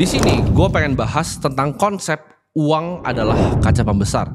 Di sini gue pengen bahas tentang konsep uang adalah kaca pembesar.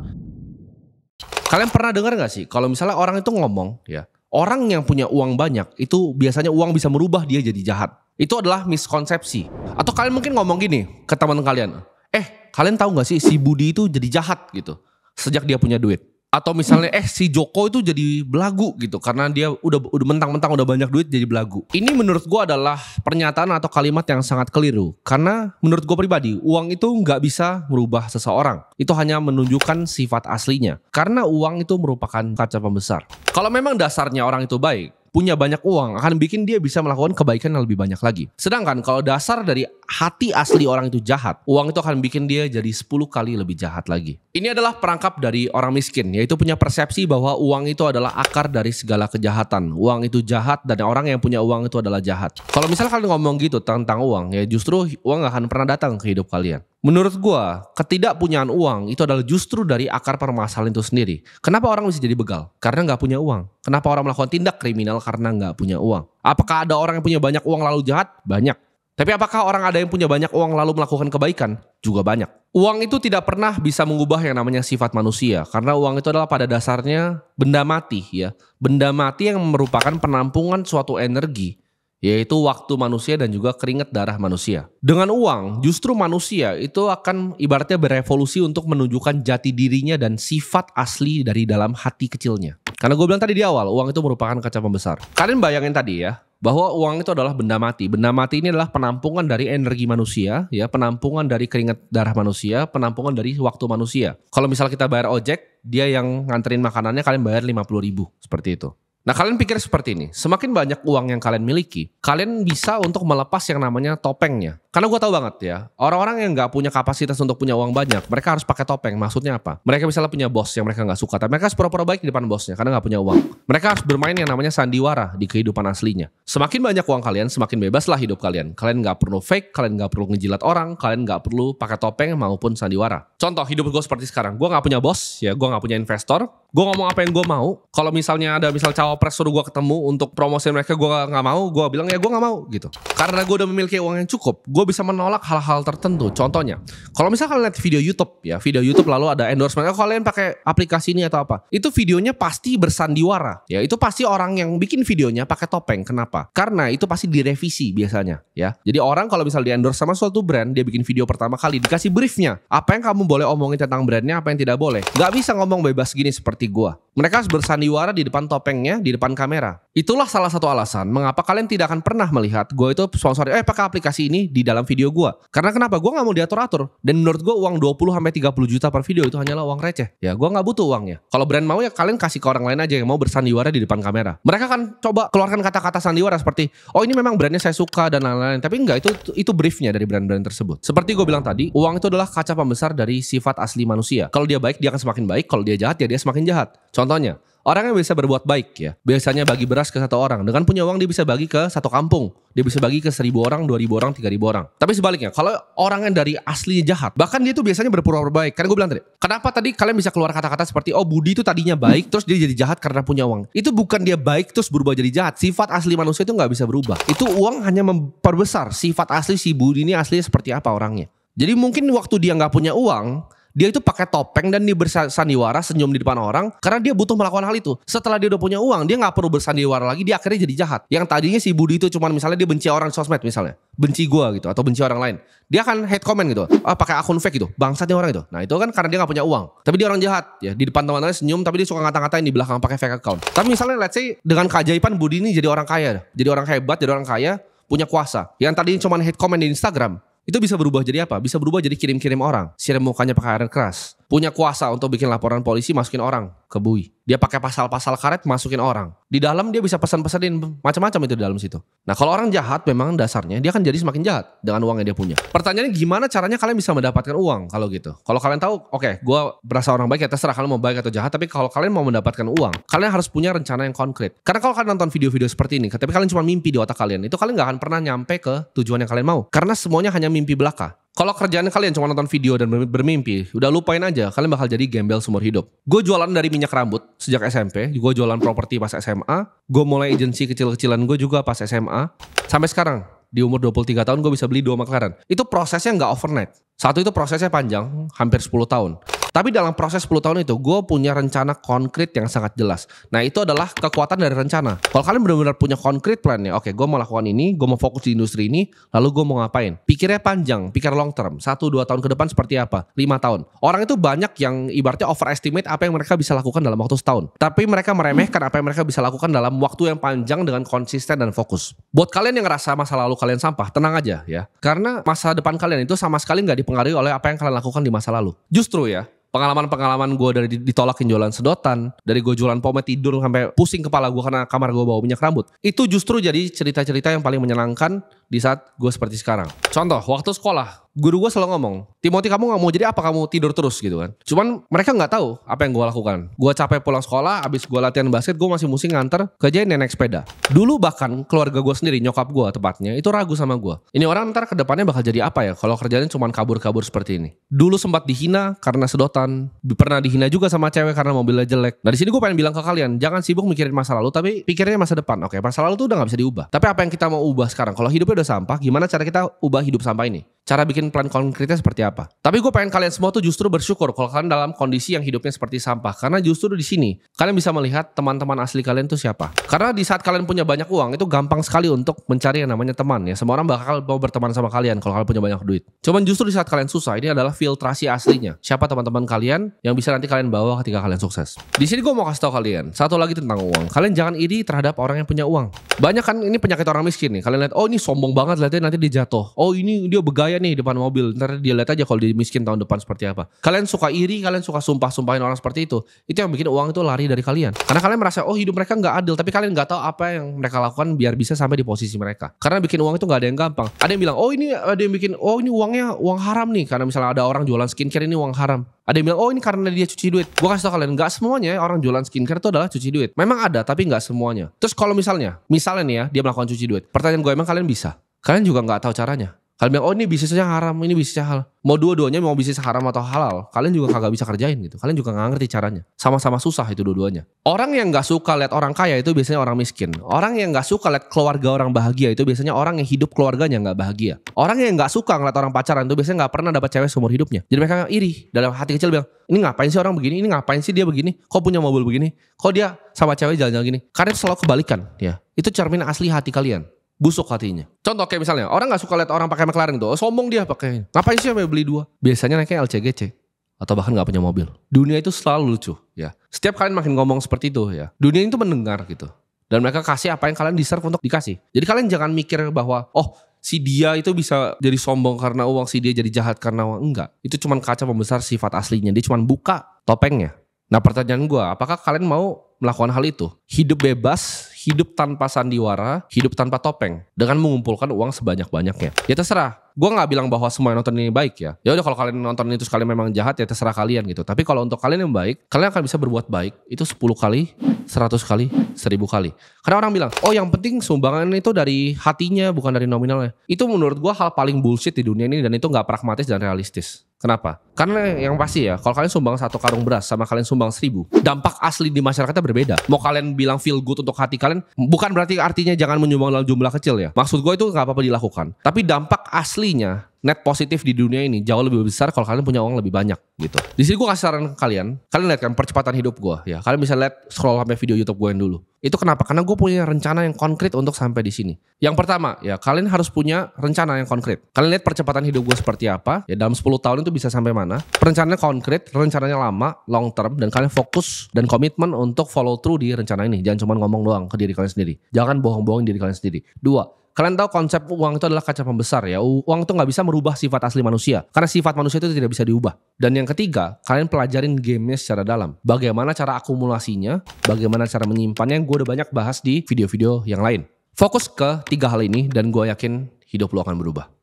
Kalian pernah dengar gak sih kalau misalnya orang itu ngomong ya, orang yang punya uang banyak itu biasanya uang bisa merubah dia jadi jahat. Itu adalah miskonsepsi. Atau kalian mungkin ngomong gini ke teman kalian, eh kalian tahu gak sih si Budi itu jadi jahat gitu sejak dia punya duit atau misalnya eh si Joko itu jadi belagu gitu karena dia udah udah mentang-mentang udah banyak duit jadi belagu. Ini menurut gua adalah pernyataan atau kalimat yang sangat keliru karena menurut gua pribadi uang itu nggak bisa merubah seseorang. Itu hanya menunjukkan sifat aslinya karena uang itu merupakan kaca pembesar. Kalau memang dasarnya orang itu baik, punya banyak uang akan bikin dia bisa melakukan kebaikan yang lebih banyak lagi. Sedangkan kalau dasar dari hati asli orang itu jahat, uang itu akan bikin dia jadi 10 kali lebih jahat lagi. Ini adalah perangkap dari orang miskin, yaitu punya persepsi bahwa uang itu adalah akar dari segala kejahatan. Uang itu jahat dan orang yang punya uang itu adalah jahat. Kalau misalnya kalian ngomong gitu tentang uang, ya justru uang gak akan pernah datang ke hidup kalian. Menurut gue ketidakpunyaan uang itu adalah justru dari akar permasalahan itu sendiri. Kenapa orang bisa jadi begal? Karena nggak punya uang. Kenapa orang melakukan tindak kriminal karena nggak punya uang? Apakah ada orang yang punya banyak uang lalu jahat? Banyak. Tapi apakah orang ada yang punya banyak uang lalu melakukan kebaikan? Juga banyak. Uang itu tidak pernah bisa mengubah yang namanya sifat manusia. Karena uang itu adalah pada dasarnya benda mati ya. Benda mati yang merupakan penampungan suatu energi yaitu waktu manusia dan juga keringat darah manusia. Dengan uang, justru manusia itu akan ibaratnya berevolusi untuk menunjukkan jati dirinya dan sifat asli dari dalam hati kecilnya. Karena gue bilang tadi di awal, uang itu merupakan kaca pembesar. Kalian bayangin tadi ya, bahwa uang itu adalah benda mati. Benda mati ini adalah penampungan dari energi manusia, ya, penampungan dari keringat darah manusia, penampungan dari waktu manusia. Kalau misal kita bayar ojek, dia yang nganterin makanannya kalian bayar 50 ribu, seperti itu. Nah kalian pikir seperti ini, semakin banyak uang yang kalian miliki, kalian bisa untuk melepas yang namanya topengnya. Karena gue tau banget ya, orang-orang yang nggak punya kapasitas untuk punya uang banyak, mereka harus pakai topeng. Maksudnya apa? Mereka misalnya punya bos yang mereka nggak suka, tapi mereka harus pura-pura baik di depan bosnya karena nggak punya uang. Mereka harus bermain yang namanya sandiwara di kehidupan aslinya. Semakin banyak uang kalian, semakin bebaslah hidup kalian. Kalian nggak perlu fake, kalian nggak perlu ngejilat orang, kalian nggak perlu pakai topeng maupun sandiwara. Contoh hidup gue seperti sekarang, gue nggak punya bos, ya gue nggak punya investor, gue ngomong apa yang gue mau. Kalau misalnya ada misal cowok Pres suruh gue ketemu untuk promosi mereka gue nggak mau gue bilang ya gue nggak mau gitu karena gue udah memiliki uang yang cukup gue bisa menolak hal-hal tertentu contohnya kalau misalnya kalian lihat video YouTube ya video YouTube lalu ada endorsement oh, kalian pakai aplikasi ini atau apa itu videonya pasti bersandiwara ya itu pasti orang yang bikin videonya pakai topeng kenapa karena itu pasti direvisi biasanya ya jadi orang kalau misalnya di endorse sama suatu brand dia bikin video pertama kali dikasih briefnya apa yang kamu boleh omongin tentang brandnya apa yang tidak boleh Gak bisa ngomong bebas gini seperti gue mereka harus bersandiwara di depan topengnya di depan kamera. Itulah salah satu alasan mengapa kalian tidak akan pernah melihat gue itu sponsor, eh pakai aplikasi ini di dalam video gue. Karena kenapa? Gue nggak mau diatur-atur. Dan menurut gue uang 20 sampai 30 juta per video itu hanyalah uang receh. Ya gue nggak butuh uangnya. Kalau brand mau ya kalian kasih ke orang lain aja yang mau bersandiwara di depan kamera. Mereka akan coba keluarkan kata-kata sandiwara seperti, oh ini memang brandnya saya suka dan lain-lain. Tapi enggak, itu itu briefnya dari brand-brand tersebut. Seperti gue bilang tadi, uang itu adalah kaca pembesar dari sifat asli manusia. Kalau dia baik, dia akan semakin baik. Kalau dia jahat, ya dia semakin jahat. Contohnya, Orang yang bisa berbuat baik ya, biasanya bagi beras ke satu orang. Dengan punya uang dia bisa bagi ke satu kampung. Dia bisa bagi ke seribu orang, dua ribu orang, tiga ribu orang. Tapi sebaliknya, kalau orang yang dari aslinya jahat, bahkan dia tuh biasanya berpura-pura baik. Karena gue bilang tadi, kenapa tadi kalian bisa keluar kata-kata seperti, oh Budi itu tadinya baik, terus dia jadi jahat karena punya uang. Itu bukan dia baik terus berubah jadi jahat. Sifat asli manusia itu nggak bisa berubah. Itu uang hanya memperbesar sifat asli si Budi ini aslinya seperti apa orangnya. Jadi mungkin waktu dia nggak punya uang, dia itu pakai topeng dan dia bersandiwara senyum di depan orang karena dia butuh melakukan hal itu. Setelah dia udah punya uang, dia nggak perlu bersandiwara lagi, dia akhirnya jadi jahat. Yang tadinya si Budi itu cuman misalnya dia benci orang sosmed misalnya, benci gua gitu atau benci orang lain. Dia akan hate comment gitu, ah, pakai akun fake gitu, bangsatnya orang itu. Nah itu kan karena dia nggak punya uang, tapi dia orang jahat ya di depan teman-temannya senyum tapi dia suka ngata-ngatain di belakang pakai fake account. Tapi misalnya let's say dengan keajaiban Budi ini jadi orang kaya, jadi orang hebat, jadi orang kaya punya kuasa. Yang tadinya cuman hate comment di Instagram, itu bisa berubah jadi apa? Bisa berubah jadi kirim-kirim orang, siram mukanya pakai air keras, punya kuasa untuk bikin laporan polisi masukin orang ke bui. Dia pakai pasal-pasal karet masukin orang. Di dalam dia bisa pesan-pesanin macam-macam itu di dalam situ. Nah kalau orang jahat memang dasarnya dia akan jadi semakin jahat dengan uang yang dia punya. Pertanyaannya gimana caranya kalian bisa mendapatkan uang kalau gitu? Kalau kalian tahu, oke okay, gue berasa orang baik ya terserah kalian mau baik atau jahat. Tapi kalau kalian mau mendapatkan uang, kalian harus punya rencana yang konkret. Karena kalau kalian nonton video-video seperti ini, tapi kalian cuma mimpi di otak kalian, itu kalian nggak akan pernah nyampe ke tujuan yang kalian mau. Karena semuanya hanya mimpi belaka. Kalau kerjaan kalian cuma nonton video dan bermimpi, udah lupain aja, kalian bakal jadi gembel seumur hidup. Gue jualan dari minyak rambut sejak SMP, gue jualan properti pas SMA, gue mulai agensi kecil-kecilan gue juga pas SMA, sampai sekarang di umur 23 tahun gue bisa beli dua McLaren. Itu prosesnya nggak overnight. Satu itu prosesnya panjang, hampir 10 tahun. Tapi dalam proses 10 tahun itu gue punya rencana konkret yang sangat jelas. Nah itu adalah kekuatan dari rencana. Kalau kalian benar-benar punya konkret plan ya, oke gue mau lakukan ini, gue mau fokus di industri ini, lalu gue mau ngapain. Pikirnya panjang, pikir long term. Satu dua tahun ke depan seperti apa? Lima tahun. Orang itu banyak yang ibaratnya overestimate apa yang mereka bisa lakukan dalam waktu setahun. Tapi mereka meremehkan apa yang mereka bisa lakukan dalam waktu yang panjang dengan konsisten dan fokus. Buat kalian yang ngerasa masa lalu kalian sampah, tenang aja ya. Karena masa depan kalian itu sama sekali nggak dipengaruhi oleh apa yang kalian lakukan di masa lalu. Justru ya, pengalaman-pengalaman gue dari ditolakin jualan sedotan, dari gue jualan pomade tidur sampai pusing kepala gue karena kamar gue bawa minyak rambut. Itu justru jadi cerita-cerita yang paling menyenangkan di saat gue seperti sekarang. Contoh, waktu sekolah, guru gue selalu ngomong, Timothy kamu nggak mau jadi apa kamu tidur terus gitu kan. Cuman mereka nggak tahu apa yang gue lakukan. Gue capek pulang sekolah, abis gue latihan basket, gue masih musim nganter kerjain nenek sepeda. Dulu bahkan keluarga gue sendiri, nyokap gue tepatnya, itu ragu sama gue. Ini orang ntar kedepannya bakal jadi apa ya kalau kerjanya cuma kabur-kabur seperti ini. Dulu sempat dihina karena sedotan, pernah dihina juga sama cewek karena mobilnya jelek. Nah di sini gue pengen bilang ke kalian, jangan sibuk mikirin masa lalu, tapi pikirnya masa depan. Oke, masa lalu tuh udah nggak bisa diubah. Tapi apa yang kita mau ubah sekarang? Kalau hidupnya udah sampah, gimana cara kita ubah hidup sampah ini? cara bikin plan konkretnya seperti apa. Tapi gue pengen kalian semua tuh justru bersyukur kalau kalian dalam kondisi yang hidupnya seperti sampah. Karena justru di sini kalian bisa melihat teman-teman asli kalian tuh siapa. Karena di saat kalian punya banyak uang itu gampang sekali untuk mencari yang namanya teman ya. Semua orang bakal mau berteman sama kalian kalau kalian punya banyak duit. Cuman justru di saat kalian susah ini adalah filtrasi aslinya. Siapa teman-teman kalian yang bisa nanti kalian bawa ketika kalian sukses. Di sini gue mau kasih tau kalian satu lagi tentang uang. Kalian jangan iri terhadap orang yang punya uang. Banyak kan ini penyakit orang miskin nih. Kalian lihat oh ini sombong banget lihatnya nanti dia jatuh. Oh ini dia begaya ini nih depan mobil, ntar dia lihat aja kalau dia miskin tahun depan seperti apa. Kalian suka iri, kalian suka sumpah-sumpahin orang seperti itu. Itu yang bikin uang itu lari dari kalian. Karena kalian merasa oh hidup mereka nggak adil, tapi kalian nggak tahu apa yang mereka lakukan biar bisa sampai di posisi mereka. Karena bikin uang itu nggak ada yang gampang. Ada yang bilang oh ini ada yang bikin oh ini uangnya uang haram nih karena misalnya ada orang jualan skincare ini uang haram. Ada yang bilang oh ini karena dia cuci duit. Gue kasih tau kalian nggak semuanya ya orang jualan skincare itu adalah cuci duit. Memang ada tapi nggak semuanya. Terus kalau misalnya, misalnya nih ya dia melakukan cuci duit. Pertanyaan gue emang kalian bisa? Kalian juga nggak tahu caranya. Kalian bilang, oh ini bisnisnya haram, ini bisnisnya halal. Mau dua-duanya mau bisnis haram atau halal, kalian juga kagak bisa kerjain gitu. Kalian juga nggak ngerti caranya. Sama-sama susah itu dua-duanya. Orang yang nggak suka lihat orang kaya itu biasanya orang miskin. Orang yang nggak suka lihat keluarga orang bahagia itu biasanya orang yang hidup keluarganya nggak bahagia. Orang yang nggak suka ngeliat orang pacaran itu biasanya nggak pernah dapat cewek seumur hidupnya. Jadi mereka iri dalam hati kecil bilang, ini ngapain sih orang begini, ini ngapain sih dia begini, kok punya mobil begini, kok dia sama cewek jalan-jalan gini. Karena selalu kebalikan ya. Itu cermin asli hati kalian busuk hatinya. Contoh kayak misalnya, orang nggak suka lihat orang pakai McLaren tuh, oh, sombong dia pakai. Ngapain sih beli dua? Biasanya naiknya LCGC atau bahkan nggak punya mobil. Dunia itu selalu lucu, ya. Setiap kalian makin ngomong seperti itu, ya. Dunia itu mendengar gitu. Dan mereka kasih apa yang kalian deserve untuk dikasih. Jadi kalian jangan mikir bahwa, oh si dia itu bisa jadi sombong karena uang, si dia jadi jahat karena uang. Enggak. Itu cuman kaca pembesar sifat aslinya. Dia cuman buka topengnya. Nah pertanyaan gue, apakah kalian mau melakukan hal itu? Hidup bebas, hidup tanpa sandiwara, hidup tanpa topeng dengan mengumpulkan uang sebanyak-banyaknya. Ya terserah, gue gak bilang bahwa semua yang nonton ini baik ya ya udah kalau kalian nonton itu sekali memang jahat ya terserah kalian gitu tapi kalau untuk kalian yang baik kalian akan bisa berbuat baik itu 10 kali 100 kali 1000 kali karena orang bilang oh yang penting sumbangan itu dari hatinya bukan dari nominalnya itu menurut gue hal paling bullshit di dunia ini dan itu gak pragmatis dan realistis kenapa karena yang pasti ya, kalau kalian sumbang satu karung beras sama kalian sumbang seribu, dampak asli di masyarakatnya berbeda. Mau kalian bilang feel good untuk hati kalian, bukan berarti artinya jangan menyumbang dalam jumlah kecil ya. Maksud gue itu gak apa-apa dilakukan. Tapi dampak aslinya net positif di dunia ini jauh lebih besar kalau kalian punya uang lebih banyak gitu. Di sini gue kasih saran ke kalian, kalian lihat kan percepatan hidup gue ya. Kalian bisa lihat scroll sampai video YouTube gue yang dulu. Itu kenapa? Karena gue punya rencana yang konkret untuk sampai di sini. Yang pertama ya kalian harus punya rencana yang konkret. Kalian lihat percepatan hidup gue seperti apa ya dalam 10 tahun itu bisa sampai mana rencana, rencananya konkret, rencananya lama, long term, dan kalian fokus dan komitmen untuk follow through di rencana ini. Jangan cuma ngomong doang ke diri kalian sendiri. Jangan bohong bohong diri kalian sendiri. Dua, kalian tahu konsep uang itu adalah kaca pembesar ya. Uang itu nggak bisa merubah sifat asli manusia. Karena sifat manusia itu tidak bisa diubah. Dan yang ketiga, kalian pelajarin gamenya secara dalam. Bagaimana cara akumulasinya, bagaimana cara menyimpannya, yang gue udah banyak bahas di video-video yang lain. Fokus ke tiga hal ini dan gue yakin hidup lo akan berubah.